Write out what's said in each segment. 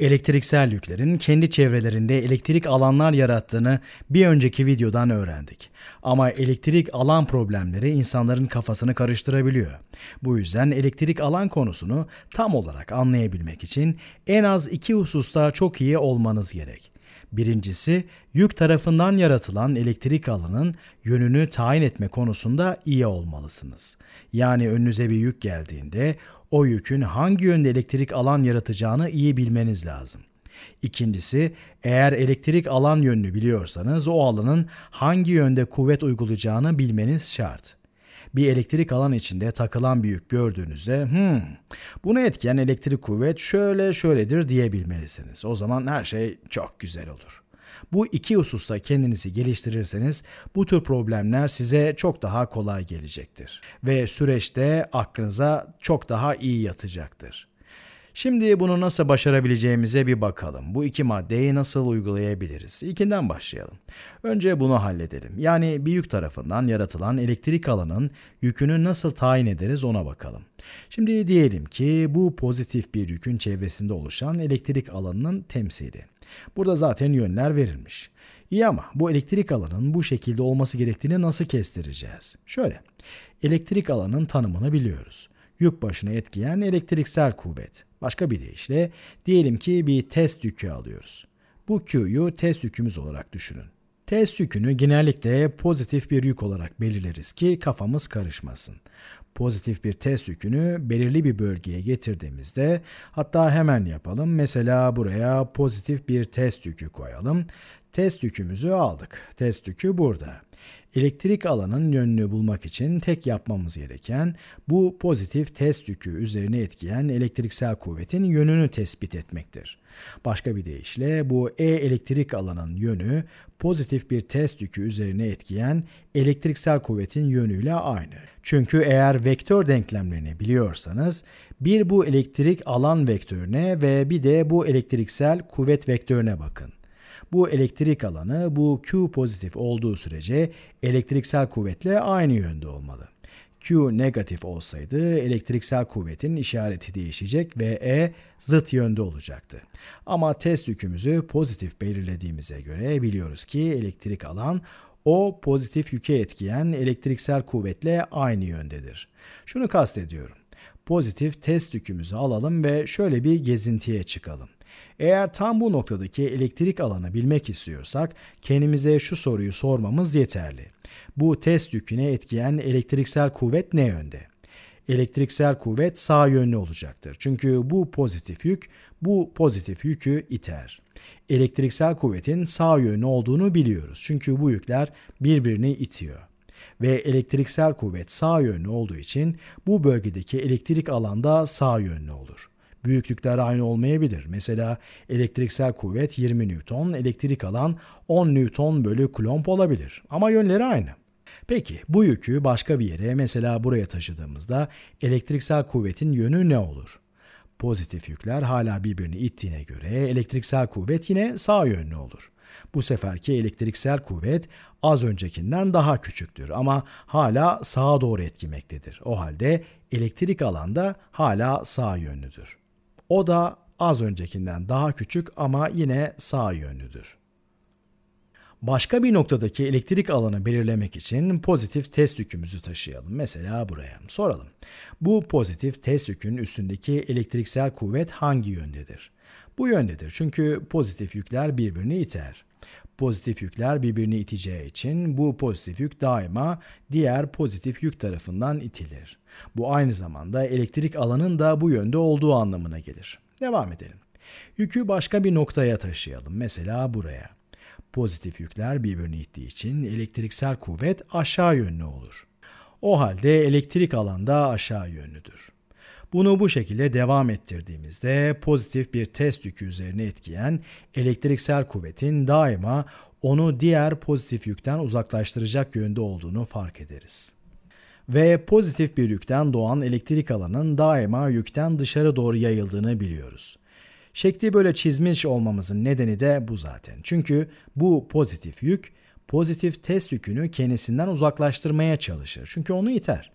elektriksel yüklerin kendi çevrelerinde elektrik alanlar yarattığını bir önceki videodan öğrendik. Ama elektrik alan problemleri insanların kafasını karıştırabiliyor. Bu yüzden elektrik alan konusunu tam olarak anlayabilmek için en az iki hususta çok iyi olmanız gerek. Birincisi, yük tarafından yaratılan elektrik alanın yönünü tayin etme konusunda iyi olmalısınız. Yani önünüze bir yük geldiğinde o yükün hangi yönde elektrik alan yaratacağını iyi bilmeniz lazım. İkincisi, eğer elektrik alan yönünü biliyorsanız o alanın hangi yönde kuvvet uygulayacağını bilmeniz şart bir elektrik alan içinde takılan bir yük gördüğünüzde hmm, bunu etkileyen elektrik kuvvet şöyle şöyledir diyebilmelisiniz. O zaman her şey çok güzel olur. Bu iki hususta kendinizi geliştirirseniz bu tür problemler size çok daha kolay gelecektir ve süreçte aklınıza çok daha iyi yatacaktır. Şimdi bunu nasıl başarabileceğimize bir bakalım. Bu iki maddeyi nasıl uygulayabiliriz? İlkinden başlayalım. Önce bunu halledelim. Yani bir yük tarafından yaratılan elektrik alanın yükünü nasıl tayin ederiz ona bakalım. Şimdi diyelim ki bu pozitif bir yükün çevresinde oluşan elektrik alanının temsili. Burada zaten yönler verilmiş. İyi ama bu elektrik alanın bu şekilde olması gerektiğini nasıl kestireceğiz? Şöyle, elektrik alanın tanımını biliyoruz. Yük başına etkileyen elektriksel kuvvet. Başka bir deyişle diyelim ki bir test yükü alıyoruz. Bu Q'yu test yükümüz olarak düşünün. Test yükünü genellikle pozitif bir yük olarak belirleriz ki kafamız karışmasın. Pozitif bir test yükünü belirli bir bölgeye getirdiğimizde hatta hemen yapalım. Mesela buraya pozitif bir test yükü koyalım. Test yükümüzü aldık. Test yükü burada. Elektrik alanın yönünü bulmak için tek yapmamız gereken bu pozitif test yükü üzerine etkiyen elektriksel kuvvetin yönünü tespit etmektir. Başka bir deyişle bu E elektrik alanın yönü pozitif bir test yükü üzerine etkiyen elektriksel kuvvetin yönüyle aynı. Çünkü eğer vektör denklemlerini biliyorsanız bir bu elektrik alan vektörüne ve bir de bu elektriksel kuvvet vektörüne bakın. Bu elektrik alanı bu Q pozitif olduğu sürece elektriksel kuvvetle aynı yönde olmalı. Q negatif olsaydı elektriksel kuvvetin işareti değişecek ve E zıt yönde olacaktı. Ama test yükümüzü pozitif belirlediğimize göre biliyoruz ki elektrik alan o pozitif yüke etkiyen elektriksel kuvvetle aynı yöndedir. Şunu kastediyorum. Pozitif test yükümüzü alalım ve şöyle bir gezintiye çıkalım. Eğer tam bu noktadaki elektrik alanı bilmek istiyorsak kendimize şu soruyu sormamız yeterli. Bu test yüküne etkiyen elektriksel kuvvet ne yönde? Elektriksel kuvvet sağ yönlü olacaktır. Çünkü bu pozitif yük bu pozitif yükü iter. Elektriksel kuvvetin sağ yönlü olduğunu biliyoruz. Çünkü bu yükler birbirini itiyor ve elektriksel kuvvet sağ yönlü olduğu için bu bölgedeki elektrik alanda sağ yönlü olur. Büyüklükler aynı olmayabilir. Mesela elektriksel kuvvet 20 Newton, elektrik alan 10 Newton bölü klomp olabilir. Ama yönleri aynı. Peki bu yükü başka bir yere mesela buraya taşıdığımızda elektriksel kuvvetin yönü ne olur? Pozitif yükler hala birbirini ittiğine göre elektriksel kuvvet yine sağ yönlü olur. Bu seferki elektriksel kuvvet az öncekinden daha küçüktür ama hala sağa doğru etkimektedir. O halde elektrik alanda hala sağ yönlüdür. O da az öncekinden daha küçük ama yine sağ yönlüdür. Başka bir noktadaki elektrik alanı belirlemek için pozitif test yükümüzü taşıyalım. Mesela buraya soralım. Bu pozitif test yükün üstündeki elektriksel kuvvet hangi yöndedir? Bu yöndedir çünkü pozitif yükler birbirini iter. Pozitif yükler birbirini iteceği için bu pozitif yük daima diğer pozitif yük tarafından itilir. Bu aynı zamanda elektrik alanın da bu yönde olduğu anlamına gelir. Devam edelim. Yükü başka bir noktaya taşıyalım. Mesela buraya. Pozitif yükler birbirini ittiği için elektriksel kuvvet aşağı yönlü olur. O halde elektrik alanda aşağı yönlüdür. Bunu bu şekilde devam ettirdiğimizde pozitif bir test yükü üzerine etkiyen elektriksel kuvvetin daima onu diğer pozitif yükten uzaklaştıracak yönde olduğunu fark ederiz ve pozitif bir yükten doğan elektrik alanın daima yükten dışarı doğru yayıldığını biliyoruz. Şekli böyle çizmiş olmamızın nedeni de bu zaten. Çünkü bu pozitif yük pozitif test yükünü kendisinden uzaklaştırmaya çalışır. Çünkü onu iter.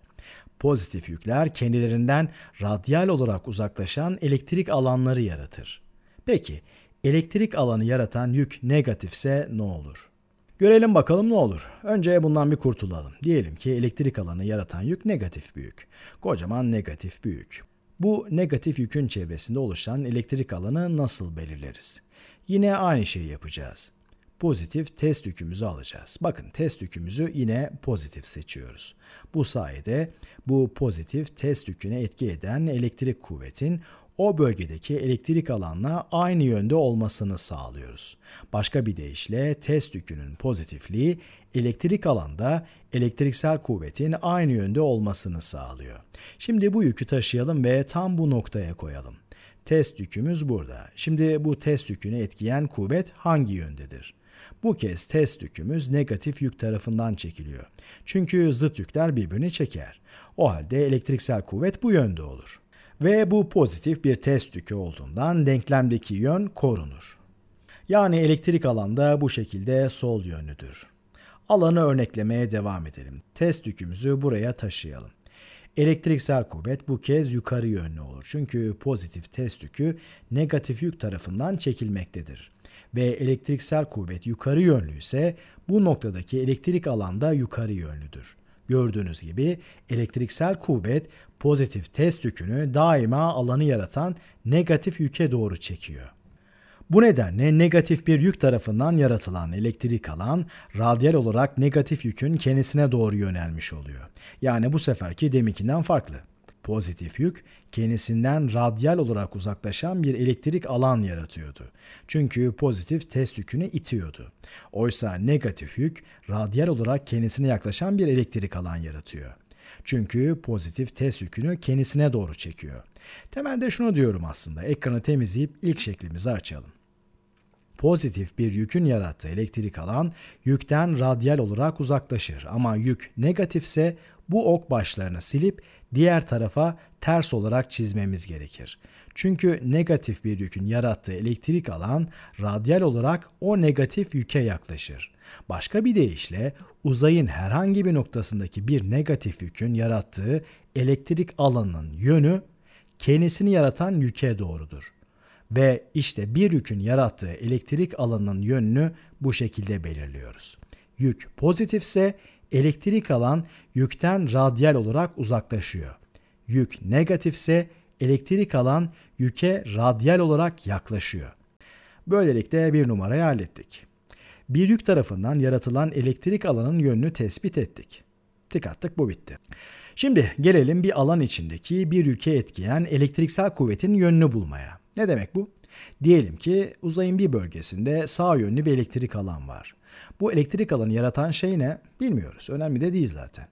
Pozitif yükler kendilerinden radyal olarak uzaklaşan elektrik alanları yaratır. Peki elektrik alanı yaratan yük negatifse ne olur? Görelim bakalım ne olur. Önce bundan bir kurtulalım. Diyelim ki elektrik alanı yaratan yük negatif büyük, Kocaman negatif büyük. Bu negatif yükün çevresinde oluşan elektrik alanı nasıl belirleriz? Yine aynı şeyi yapacağız pozitif test yükümüzü alacağız. Bakın test yükümüzü yine pozitif seçiyoruz. Bu sayede bu pozitif test yüküne etki eden elektrik kuvvetin o bölgedeki elektrik alanla aynı yönde olmasını sağlıyoruz. Başka bir deyişle test yükünün pozitifliği elektrik alanda elektriksel kuvvetin aynı yönde olmasını sağlıyor. Şimdi bu yükü taşıyalım ve tam bu noktaya koyalım. Test yükümüz burada. Şimdi bu test yükünü etkileyen kuvvet hangi yöndedir? Bu kez test yükümüz negatif yük tarafından çekiliyor. Çünkü zıt yükler birbirini çeker. O halde elektriksel kuvvet bu yönde olur. Ve bu pozitif bir test yükü olduğundan denklemdeki yön korunur. Yani elektrik alanda bu şekilde sol yönlüdür. Alanı örneklemeye devam edelim. Test yükümüzü buraya taşıyalım. Elektriksel kuvvet bu kez yukarı yönlü olur. Çünkü pozitif test yükü negatif yük tarafından çekilmektedir. Ve elektriksel kuvvet yukarı yönlü ise bu noktadaki elektrik alanda yukarı yönlüdür. Gördüğünüz gibi elektriksel kuvvet pozitif test yükünü daima alanı yaratan negatif yüke doğru çekiyor. Bu nedenle negatif bir yük tarafından yaratılan elektrik alan radyal olarak negatif yükün kendisine doğru yönelmiş oluyor. Yani bu seferki deminkinden farklı. Pozitif yük kendisinden radyal olarak uzaklaşan bir elektrik alan yaratıyordu. Çünkü pozitif test yükünü itiyordu. Oysa negatif yük radyal olarak kendisine yaklaşan bir elektrik alan yaratıyor. Çünkü pozitif test yükünü kendisine doğru çekiyor. Temelde şunu diyorum aslında ekranı temizleyip ilk şeklimizi açalım pozitif bir yükün yarattığı elektrik alan yükten radyal olarak uzaklaşır ama yük negatifse bu ok başlarını silip diğer tarafa ters olarak çizmemiz gerekir. Çünkü negatif bir yükün yarattığı elektrik alan radyal olarak o negatif yüke yaklaşır. Başka bir deyişle uzayın herhangi bir noktasındaki bir negatif yükün yarattığı elektrik alanının yönü kendisini yaratan yüke doğrudur ve işte bir yükün yarattığı elektrik alanının yönünü bu şekilde belirliyoruz. Yük pozitifse elektrik alan yükten radyal olarak uzaklaşıyor. Yük negatifse elektrik alan yüke radyal olarak yaklaşıyor. Böylelikle bir numarayı hallettik. Bir yük tarafından yaratılan elektrik alanın yönünü tespit ettik. Tık attık bu bitti. Şimdi gelelim bir alan içindeki bir yüke etkileyen elektriksel kuvvetin yönünü bulmaya. Ne demek bu? Diyelim ki uzayın bir bölgesinde sağ yönlü bir elektrik alan var. Bu elektrik alanı yaratan şey ne? Bilmiyoruz. Önemli de değil zaten.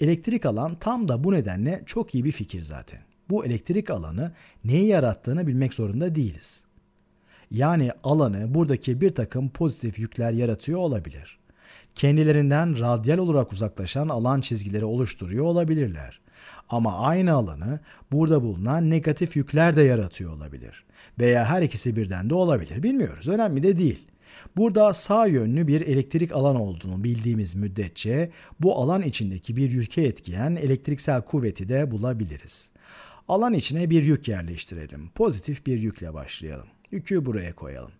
Elektrik alan tam da bu nedenle çok iyi bir fikir zaten. Bu elektrik alanı neyi yarattığını bilmek zorunda değiliz. Yani alanı buradaki bir takım pozitif yükler yaratıyor olabilir. Kendilerinden radyal olarak uzaklaşan alan çizgileri oluşturuyor olabilirler. Ama aynı alanı burada bulunan negatif yükler de yaratıyor olabilir. Veya her ikisi birden de olabilir. Bilmiyoruz. Önemli de değil. Burada sağ yönlü bir elektrik alan olduğunu bildiğimiz müddetçe bu alan içindeki bir yüke etkiyen elektriksel kuvveti de bulabiliriz. Alan içine bir yük yerleştirelim. Pozitif bir yükle başlayalım. Yükü buraya koyalım.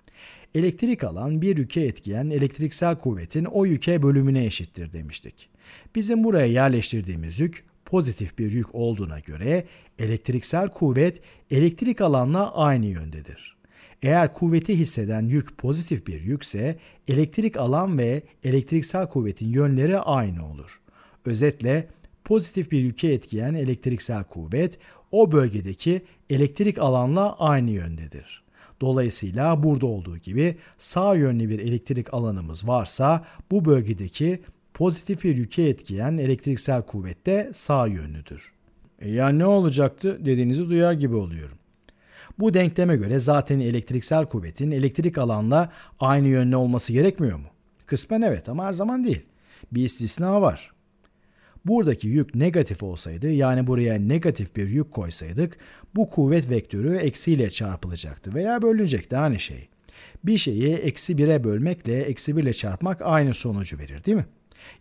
Elektrik alan bir yüke etkiyen elektriksel kuvvetin o yüke bölümüne eşittir demiştik. Bizim buraya yerleştirdiğimiz yük pozitif bir yük olduğuna göre elektriksel kuvvet elektrik alanla aynı yöndedir. Eğer kuvveti hisseden yük pozitif bir yükse elektrik alan ve elektriksel kuvvetin yönleri aynı olur. Özetle pozitif bir yüke etkileyen elektriksel kuvvet o bölgedeki elektrik alanla aynı yöndedir. Dolayısıyla burada olduğu gibi sağ yönlü bir elektrik alanımız varsa bu bölgedeki bir yüke etkileyen elektriksel kuvvet de sağ yönlüdür. E ya ne olacaktı dediğinizi duyar gibi oluyorum. Bu denkleme göre zaten elektriksel kuvvetin elektrik alanla aynı yönlü olması gerekmiyor mu? Kısmen evet ama her zaman değil. Bir istisna var. Buradaki yük negatif olsaydı yani buraya negatif bir yük koysaydık bu kuvvet vektörü eksiyle çarpılacaktı veya bölünecekti aynı şey. Bir şeyi eksi 1'e bölmekle eksi 1 ile çarpmak aynı sonucu verir değil mi?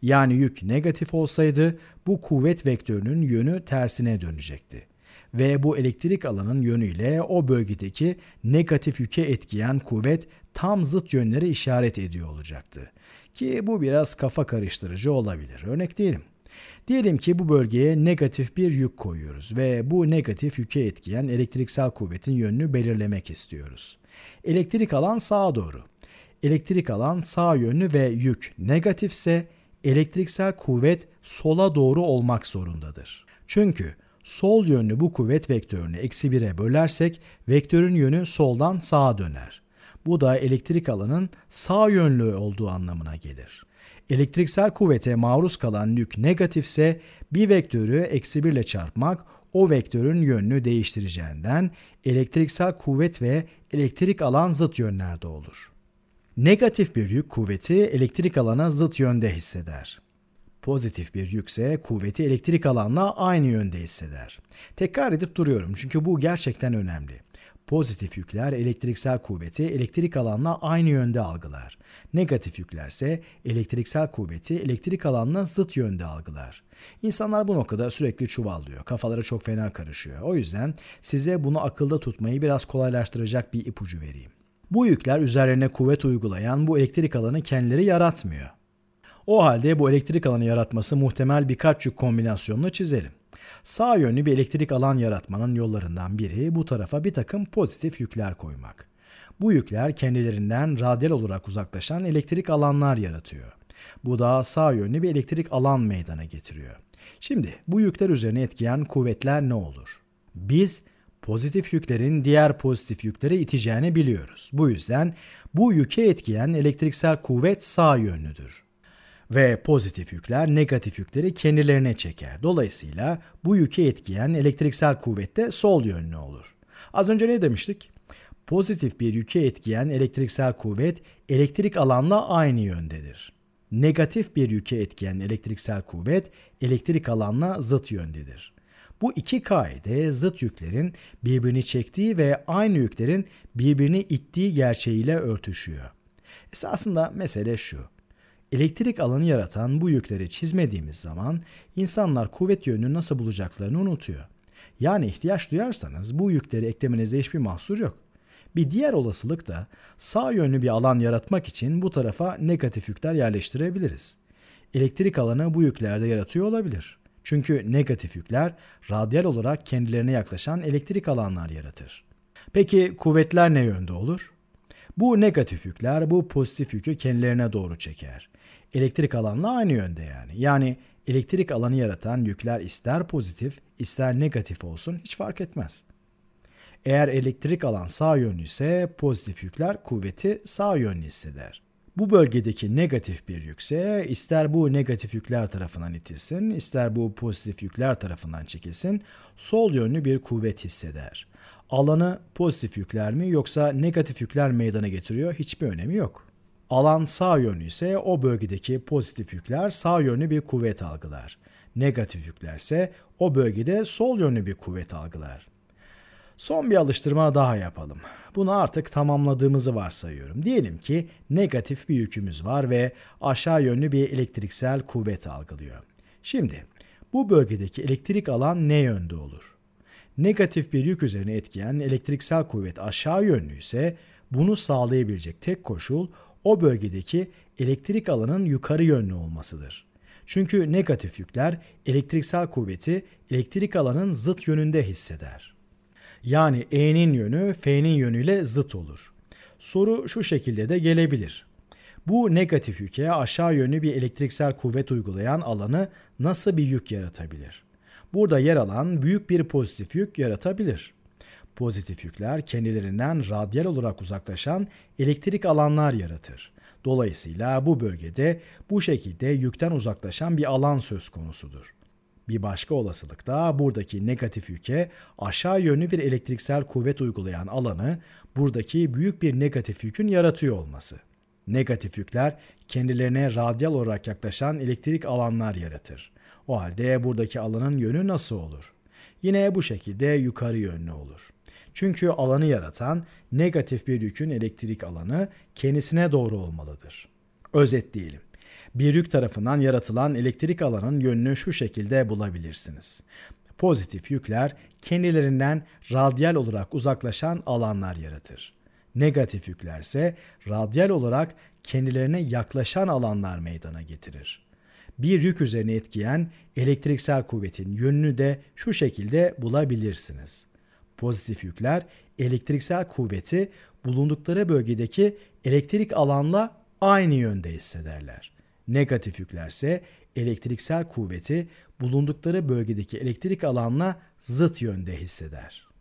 Yani yük negatif olsaydı bu kuvvet vektörünün yönü tersine dönecekti ve bu elektrik alanın yönüyle o bölgedeki negatif yüke etkiyen kuvvet tam zıt yönlere işaret ediyor olacaktı. Ki bu biraz kafa karıştırıcı olabilir. Örnek diyelim. Diyelim ki bu bölgeye negatif bir yük koyuyoruz ve bu negatif yüke etkiyen elektriksel kuvvetin yönünü belirlemek istiyoruz. Elektrik alan sağa doğru. Elektrik alan sağ yönlü ve yük negatifse elektriksel kuvvet sola doğru olmak zorundadır. Çünkü sol yönlü bu kuvvet vektörünü eksi 1'e bölersek vektörün yönü soldan sağa döner. Bu da elektrik alanın sağ yönlü olduğu anlamına gelir. Elektriksel kuvvete maruz kalan yük negatifse bir vektörü eksi 1 ile çarpmak o vektörün yönünü değiştireceğinden elektriksel kuvvet ve elektrik alan zıt yönlerde olur. Negatif bir yük kuvveti elektrik alana zıt yönde hisseder. Pozitif bir yükse kuvveti elektrik alanla aynı yönde hisseder. Tekrar edip duruyorum çünkü bu gerçekten önemli. Pozitif yükler elektriksel kuvveti elektrik alanla aynı yönde algılar. Negatif yüklerse elektriksel kuvveti elektrik alanla zıt yönde algılar. İnsanlar bu noktada sürekli çuvallıyor. Kafaları çok fena karışıyor. O yüzden size bunu akılda tutmayı biraz kolaylaştıracak bir ipucu vereyim. Bu yükler üzerlerine kuvvet uygulayan bu elektrik alanı kendileri yaratmıyor. O halde bu elektrik alanı yaratması muhtemel birkaç yük kombinasyonunu çizelim. Sağ yönlü bir elektrik alan yaratmanın yollarından biri bu tarafa bir takım pozitif yükler koymak. Bu yükler kendilerinden radyal olarak uzaklaşan elektrik alanlar yaratıyor. Bu da sağ yönlü bir elektrik alan meydana getiriyor. Şimdi bu yükler üzerine etkiyen kuvvetler ne olur? Biz pozitif yüklerin diğer pozitif yükleri iteceğini biliyoruz. Bu yüzden bu yüke etkileyen elektriksel kuvvet sağ yönlüdür. Ve pozitif yükler negatif yükleri kendilerine çeker. Dolayısıyla bu yüke etkileyen elektriksel kuvvet de sol yönlü olur. Az önce ne demiştik? Pozitif bir yüke etkileyen elektriksel kuvvet elektrik alanla aynı yöndedir. Negatif bir yüke etkileyen elektriksel kuvvet elektrik alanla zıt yöndedir. Bu iki kaide zıt yüklerin birbirini çektiği ve aynı yüklerin birbirini ittiği gerçeğiyle örtüşüyor. Esasında mesele şu. Elektrik alanı yaratan bu yükleri çizmediğimiz zaman insanlar kuvvet yönünü nasıl bulacaklarını unutuyor. Yani ihtiyaç duyarsanız bu yükleri eklemenizde hiçbir mahsur yok. Bir diğer olasılık da sağ yönlü bir alan yaratmak için bu tarafa negatif yükler yerleştirebiliriz. Elektrik alanı bu yüklerde yaratıyor olabilir. Çünkü negatif yükler radyal olarak kendilerine yaklaşan elektrik alanlar yaratır. Peki kuvvetler ne yönde olur? Bu negatif yükler bu pozitif yükü kendilerine doğru çeker. Elektrik alanla aynı yönde yani. Yani elektrik alanı yaratan yükler ister pozitif ister negatif olsun hiç fark etmez. Eğer elektrik alan sağ yönlü ise pozitif yükler kuvveti sağ yönlü hisseder. Bu bölgedeki negatif bir yükse ister bu negatif yükler tarafından itilsin, ister bu pozitif yükler tarafından çekilsin, sol yönlü bir kuvvet hisseder. Alanı pozitif yükler mi yoksa negatif yükler meydana getiriyor hiçbir önemi yok. Alan sağ yönlü ise o bölgedeki pozitif yükler sağ yönlü bir kuvvet algılar. Negatif yüklerse o bölgede sol yönlü bir kuvvet algılar. Son bir alıştırma daha yapalım. Bunu artık tamamladığımızı varsayıyorum. Diyelim ki negatif bir yükümüz var ve aşağı yönlü bir elektriksel kuvvet algılıyor. Şimdi bu bölgedeki elektrik alan ne yönde olur? Negatif bir yük üzerine etkiyen elektriksel kuvvet aşağı yönlü ise bunu sağlayabilecek tek koşul o bölgedeki elektrik alanın yukarı yönlü olmasıdır. Çünkü negatif yükler elektriksel kuvveti elektrik alanın zıt yönünde hisseder. Yani e'nin yönü f'nin yönüyle zıt olur. Soru şu şekilde de gelebilir. Bu negatif yüke aşağı yönlü bir elektriksel kuvvet uygulayan alanı nasıl bir yük yaratabilir? Burada yer alan büyük bir pozitif yük yaratabilir. Pozitif yükler kendilerinden radyal olarak uzaklaşan elektrik alanlar yaratır. Dolayısıyla bu bölgede bu şekilde yükten uzaklaşan bir alan söz konusudur. Bir başka olasılık da buradaki negatif yüke aşağı yönlü bir elektriksel kuvvet uygulayan alanı buradaki büyük bir negatif yükün yaratıyor olması. Negatif yükler kendilerine radyal olarak yaklaşan elektrik alanlar yaratır. O halde buradaki alanın yönü nasıl olur? Yine bu şekilde yukarı yönlü olur. Çünkü alanı yaratan negatif bir yükün elektrik alanı kendisine doğru olmalıdır. Özetleyelim bir yük tarafından yaratılan elektrik alanın yönünü şu şekilde bulabilirsiniz. Pozitif yükler kendilerinden radyal olarak uzaklaşan alanlar yaratır. Negatif yüklerse radyal olarak kendilerine yaklaşan alanlar meydana getirir. Bir yük üzerine etkiyen elektriksel kuvvetin yönünü de şu şekilde bulabilirsiniz. Pozitif yükler elektriksel kuvveti bulundukları bölgedeki elektrik alanla aynı yönde hissederler negatif yüklerse elektriksel kuvveti bulundukları bölgedeki elektrik alanla zıt yönde hisseder.